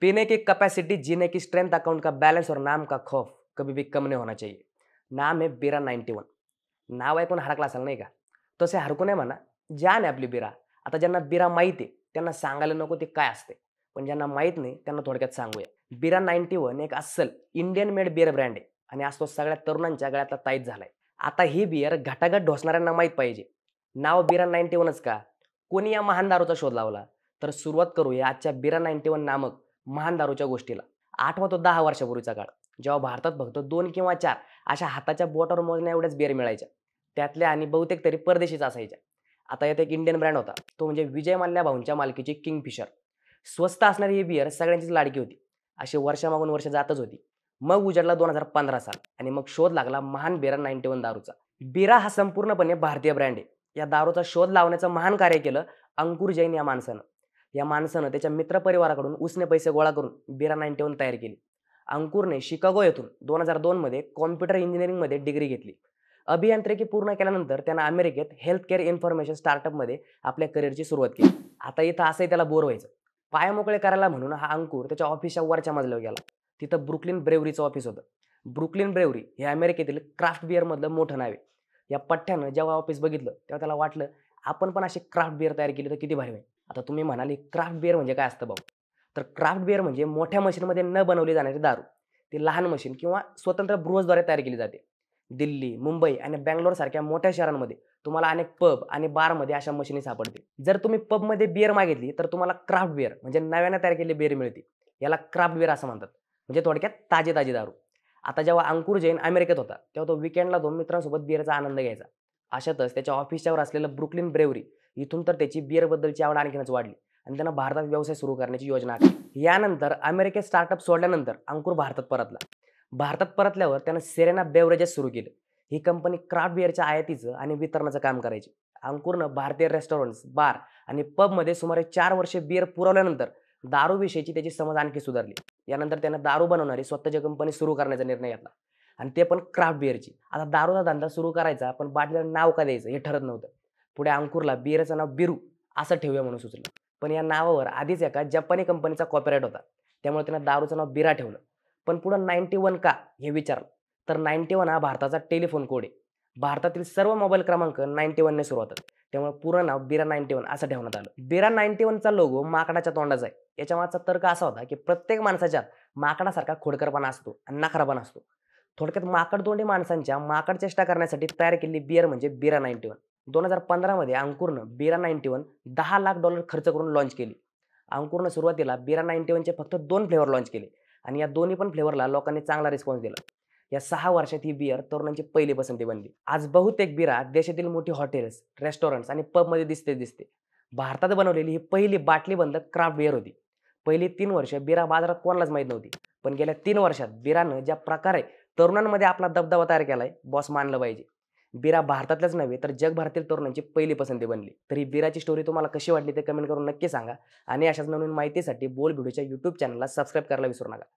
पीने की कैपेसिटी जीने की स्ट्रेंथ अकाउंट का बैलेंस और नाम का खौफ कभी भी कम नहीं होना चाहिए नाम आहे बिरा नाईन्टी वन नाव ऐकून हरकला असाल नाही का तसे हरकू आहे म्हणा जान आहे आपली बिरा आता ज्यांना बिरा माहीत आहे त्यांना सांगायला नको ते काय असते पण ज्यांना माहीत नाही त्यांना थोडक्यात सांगूया बिरा नाईन्टी वन एक अस्सल इंडियन मेड बिअर ब्रँड आहे आणि आज तो सगळ्या तरुणांच्या गळ्यातला ताईत झालाय आता ही बियर घटाघट ढोसणाऱ्यांना माहीत पाहिजे नाव बिरा नाईन्टी वनच का कोणी या महान दारूचा शोध लावला तर सुरुवात करूया आजच्या बिरा नाईन्टी वन नामक महान दारूच्या गोष्टीला आठवा तो दहा वर्षापूर्वीचा काळ जेव्हा भारतात फक्त दोन किंवा चार अशा हाताच्या बोटावर मोजण्या एवढ्याच बिअर मिळायच्या त्यातल्या आणि बहुतेक तरी परदेशीच असायच्या आता यात एक इंडियन ब्रँड होता तो म्हणजे विजय मल्ल्या भाऊंच्या मालकीची किंग फिशर स्वस्त असणारी ही बिअर सगळ्यांचीच लाडकी होती अशी वर्षामागून वर्ष जातच होती मग उजाडला दोन हजार पंधरा साल आणि मग शोध लागला महान बिरा नाईन्टी वन दारूचा बिरा हा संपूर्णपणे भारतीय ब्रँड आहे या दारूचा शोध लावण्याचं महान कार्य केलं अंकुर जैन या माणसानं या माणसानं त्याच्या मित्रपरिवाराकडून उसने पैसे गोळा करून बिरा नाईन्टी वन तयार केली अंकुरने शिकागो येथून दोन हजार दोनमध्ये कॉम्प्युटर इंजिनिअरिंगमध्ये डिग्री घेतली अभियांत्रिकी पूर्ण केल्यानंतर त्यानं अमेरिकेत हेल्थ केअर इन्फॉर्मेशन स्टार्टअपमध्ये आपल्या करिअरची सुरुवात केली आता इथं असंही त्याला बोर व्हायचं पाया मोकळे करायला म्हणून हा अंकुर त्याच्या ऑफिसच्या वरच्या मजल्यावर गेला तिथं ब्रुकलिन ब्रेवरीचं ऑफिस होतं ब्रुकलिन ब्रेवरी हे अमेरिकेतील क्राफ्ट बिअरमधलं मोठं नाव आहे या पठ्ठ्यानं जेव्हा ऑफिस बघितलं तेव्हा त्याला वाटलं आपण पण असे क्राफ्ट बिअर तयार केली तर किती भारी होईल आता तुम्ही म्हणाले क्राफ्ट बिअर म्हणजे काय असतं भाऊ तर क्राफ्ट बिअर म्हणजे मोठ्या मशीनमध्ये न बनवली जाणारी दारू ती लहान मशीन किंवा स्वतंत्र ब्रुअर्सद्वारे तयार केली जाते दिल्ली मुंबई आणि सारख्या मोठ्या शहरांमध्ये तुम्हाला अनेक पब आणि बारमध्ये अशा मशीनी सापडते जर तुम्ही पबमध्ये बिअर मागितली तर तुम्हाला क्राफ्ट बिअर म्हणजे नव्याने तयार केलेली बिअर मिळते याला क्राफ्ट बिअर असं म्हणतात म्हणजे थोडक्यात ताजे ताजे दारू आता जेव्हा अंकुर जैन अमेरिकेत होता तेव्हा तो विकेंडला दोन मित्रांसोबत बिअरचा आनंद घ्यायचा अशातच त्याच्या ऑफिसच्यावर असलेलं ब्रुकलिन ब्रेवरी इथून तर त्याची बिअरबद्दलची आवड आणखीनच वाढली आणि त्यांना भारतात व्यवसाय सुरू करण्याची योजना आखली यानंतर अमेरिकेत स्टार्टअप सोडल्यानंतर अंकुर भारतात परतला भारतात परतल्यावर त्यानं सेरेना बेवरेजेस सुरू केलं ही कंपनी क्राफ्ट बिअरच्या आयातीचं आणि वितरणाचं काम करायची अंकुरनं भारतीय रेस्टॉरंट्स बार आणि पबमध्ये सुमारे चार वर्षे बिअर पुरवल्यानंतर दारूविषयीची त्याची समज आणखी सुधारली यानंतर त्यानं दारू बनवणारी स्वतःची कंपनी सुरू करण्याचा निर्णय घेतला आणि ते पण क्राफ्ट बिअरची आता दारूचा धंदा सुरू करायचा पण बाटल्यावर नाव का द्यायचं हे ठरत नव्हतं पुढे अंकुरला बिअरचं नाव बिरू असं ठेवूया म्हणून सुचलं पण या नावावर आधीच एका जपानी कंपनीचा कॉपरेट होता त्यामुळे त्यांना दारूचं नाव बिरा ठेवलं पण पुढं नाईन्टी वन का हे विचारलं तर नाईन्टी वन हा भारताचा टेलिफोन कोड आहे भारतातील सर्व मोबाईल क्रमांक नाईन्टी वनने सुरू होतात त्यामुळे पूर्ण नाव बिरा नाईन्टी वन असं ठेवण्यात आलं बिरा नाईन्टी वनचा लोगो माकडाच्या तोंडाचा आहे याच्या मागचा तर्क असा होता की प्रत्येक माणसाच्या माकडासारखा खोडकरपणा असतो आणि नाखरापणा असतो थोडक्यात माकड तोंडी माणसांच्या माकड चेष्टा करण्यासाठी तयार केलेली बियर म्हणजे बिरा नाईन्टी वन दोन हजार पंधरामध्ये अंकुरनं बिरा नाईन्टी वन दहा लाख डॉलर खर्च करून लॉन्च केली अंकुरनं सुरुवातीला बिरा नाईन्टी वनचे फक्त दोन फ्लेवर लॉन्च केले आणि या दोन्ही पण फ्लेवरला लोकांनी चांगला रिस्पॉन्स दिला या सहा वर्षात ही बियर तरुणांची पहिली पसंती बनली आज बहुतेक बिरा देशातील मोठी हॉटेल्स रेस्टॉरंट्स आणि पबमध्ये दिसते दिसते भारतात बनवलेली ही पहिली बाटली बंद क्राफ्ट बियर होती पहिली तीन वर्ष बिरा बाजारात कोणालाच माहीत नव्हती पण गेल्या तीन वर्षात बिरानं ज्या प्रकारे तरुणांमध्ये आपला दबदबा तयार केलाय बॉस मानलं पाहिजे बिरा भारतातल्याच नव्हे तर जगभरातील तरुणांची पहिली पसंती बनली तर ही बिराची स्टोरी तुम्हाला कशी वाटली ते कमेंट करून नक्की सांगा आणि अशाच नवीन माहितीसाठी बोल व्हिडिओच्या युट्यूब चॅनलला सबस्क्राईब करायला विसरू नका